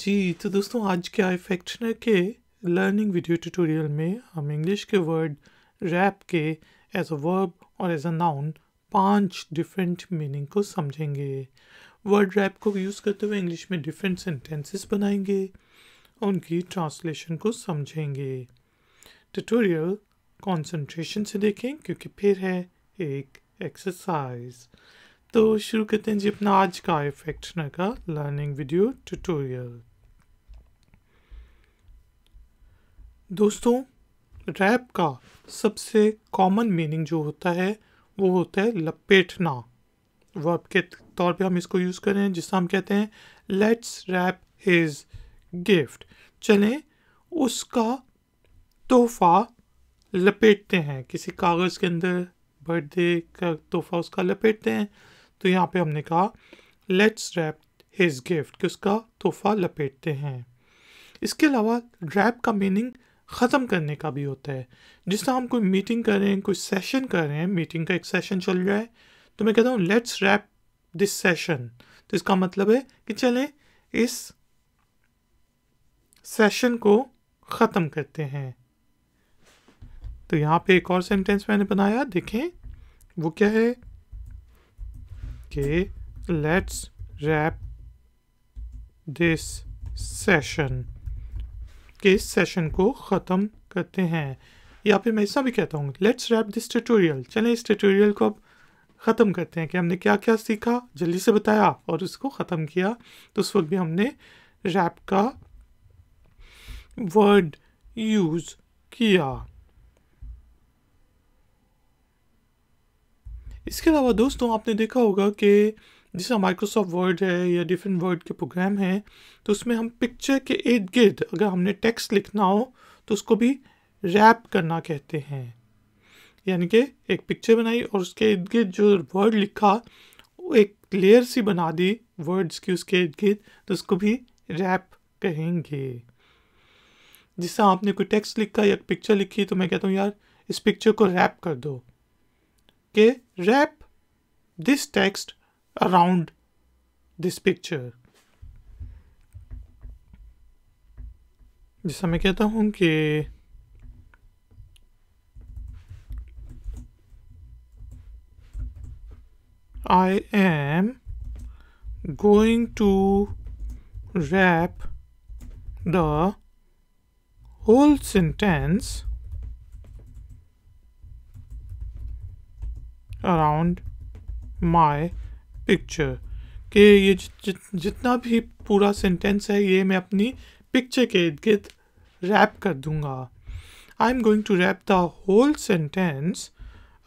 जी तो दोस्तों आज के आई फैक्शनर के लर्निंग वीडियो ट्यूटोरियल में हम इंग्लिश के वर्ड रैप के एज अ वर्ब और एज अ नाउन पांच डिफरेंट मीनिंग को समझेंगे वर्ड रैप को यूज़ करते हुए इंग्लिश में डिफरेंट सेंटेंसेस बनाएंगे उनकी ट्रांसलेशन को समझेंगे ट्यूटोरियल कंसंट्रेशन से देखें क्योंकि फिर है एक एक्सरसाइज तो शुरू करते हैं जी अपना आज का इफेक्टनर का लर्निंग वीडियो ट्यूटोरियल दोस्तों रैप का सबसे कॉमन मीनिंग जो होता है वो होता है लपेटना वर्ब के तौर पे हम इसको यूज़ करें जिससे हम कहते हैं लेट्स रैप हिज गिफ्ट चलें उसका तोहफा लपेटते हैं किसी कागज़ के अंदर बर्थडे का तोहफा उसका लपेटते हैं तो यहाँ पे हमने कहा लेट्स रैप हिज गिफ्ट कि उसका तोहफा लपेटते हैं इसके अलावा रैप का मीनिंग ख़त्म करने का भी होता है जिस तरह हम कोई मीटिंग कर रहे हैं कोई सेशन कर रहे हैं मीटिंग का एक सेशन चल रहा है तो मैं कहता हूँ लेट्स रैप दिस सेशन तो इसका मतलब है कि चलें इस सेशन को ख़त्म करते हैं तो यहाँ पे एक और सेंटेंस मैंने बनाया देखें वो क्या है Okay, let's wrap this session. के इस सेशन को ख़त्म करते हैं या फिर मैं ऐसा भी कहता हूँ लेट्स रैप दिस ट्यूटोरियल चले इस ट्यूटोरियल को अब ख़त्म करते हैं कि हमने क्या क्या सीखा जल्दी से बताया और उसको ख़त्म किया तो उस वक्त भी हमने रैप का वर्ड यूज़ किया इसके अलावा दोस्तों आपने देखा होगा कि जैसा माइक्रोसॉफ्ट वर्ड है या डिफरेंट वर्ड के प्रोग्राम हैं तो उसमें हम पिक्चर के इर्द गिर्द अगर हमने टेक्स्ट लिखना हो तो उसको भी रैप करना कहते हैं यानी कि एक पिक्चर बनाई और उसके इर्द गिर्द जो वर्ड लिखा वो एक लेयर सी बना दी वर्ड्स की उसके इर्द गिर्द तो उसको भी रैप कहेंगे जिससे आपने कोई टेक्स्ट लिखा या पिक्चर लिखी तो मैं कहता हूँ यार इस पिक्चर को रैप कर दो okay wrap this text around this picture जैसा मैं कहता हूँ कि I am going to wrap the whole sentence around my picture के ये जि, जि, जितना भी पूरा सेंटेंस है ये मैं अपनी पिक्चर के इर्द गिर्द रैप कर दूंगा I am going to wrap the whole sentence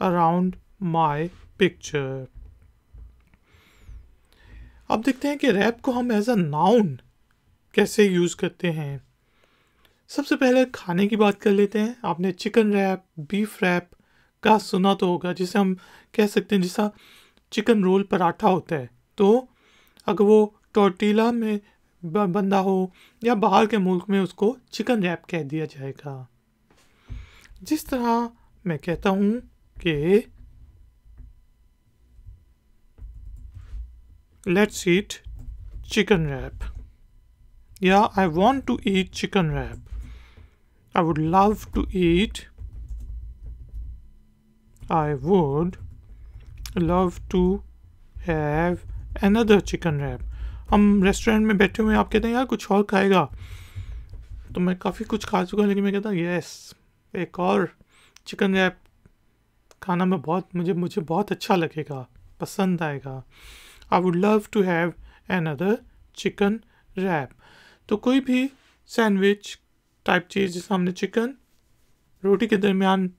around my picture अब देखते हैं कि रैप को हम एज अ नाउन कैसे यूज़ करते हैं सबसे पहले खाने की बात कर लेते हैं आपने चिकन रैप बीफ रैप का सुना तो होगा जिसे हम कह सकते हैं जैसा चिकन रोल पराठा होता है तो अगर वो टोटीला में बंदा हो या बाहर के मुल्क में उसको चिकन रैप कह दिया जाएगा जिस तरह मैं कहता हूँ कि लेट्स ईट चिकन रैप या I want to eat chicken wrap I would love to eat I would love to have another chicken wrap. हम रेस्टोरेंट में बैठे हुए हैं आप कहते हैं यार कुछ और खाएगा तो मैं काफ़ी कुछ खा चुका लेकिन मैं कहता हूँ यस एक और चिकन रैप खाना में बहुत मुझे मुझे बहुत अच्छा लगेगा पसंद आएगा I would love to have another chicken wrap तो कोई भी सैंडविच टाइप चीज़ जैसे हमने चिकन रोटी के दरमियान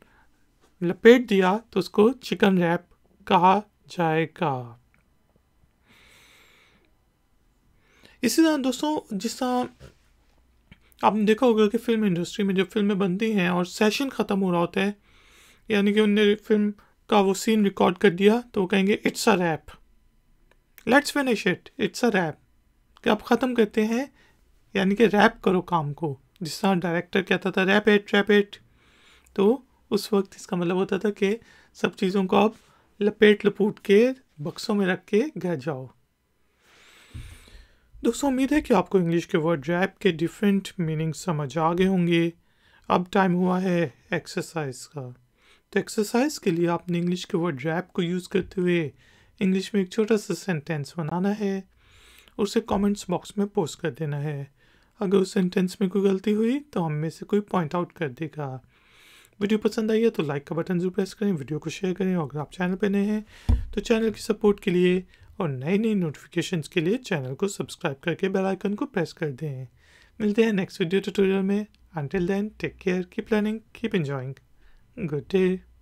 लपेट दिया तो उसको चिकन रैप कहा जाएगा इसी तरह दोस्तों जिस तरह आपने देखा होगा कि फिल्म इंडस्ट्री में जब फिल्में बनती हैं और सेशन ख़त्म हो रहा होता है यानी कि उनने फिल्म का वो सीन रिकॉर्ड कर दिया तो वो कहेंगे it's a wrap let's finish it it's a wrap कि आप ख़त्म करते हैं यानी कि रैप करो काम को जिस तरह डायरेक्टर कहता था रैप इट रैप इट तो उस वक्त इसका मतलब होता था कि सब चीज़ों को आप लपेट लपूट के बक्सों में रख के घर जाओ दोस्तों उम्मीद है कि आपको इंग्लिश के वर्ड रैप के डिफरेंट मीनिंग समझ आ गए होंगे अब टाइम हुआ है एक्सरसाइज का तो एक्सरसाइज के लिए आपने इंग्लिश के वर्ड रैप को यूज़ करते हुए इंग्लिश में एक छोटा सा सेंटेंस बनाना है उसे कमेंट्स बॉक्स में पोस्ट कर देना है अगर उस सेंटेंस में कोई गलती हुई तो हम में से कोई पॉइंट आउट कर देगा वीडियो पसंद आई है तो लाइक का बटन जरूर प्रेस करें वीडियो को शेयर करें और अगर आप चैनल पर नए हैं तो चैनल की सपोर्ट के लिए और नई नई नोटिफिकेशन के लिए चैनल को सब्सक्राइब करके बेल आइकन को प्रेस कर दें मिलते हैं नेक्स्ट वीडियो ट्यूटोरियल में until then take care keep learning keep enjoying good day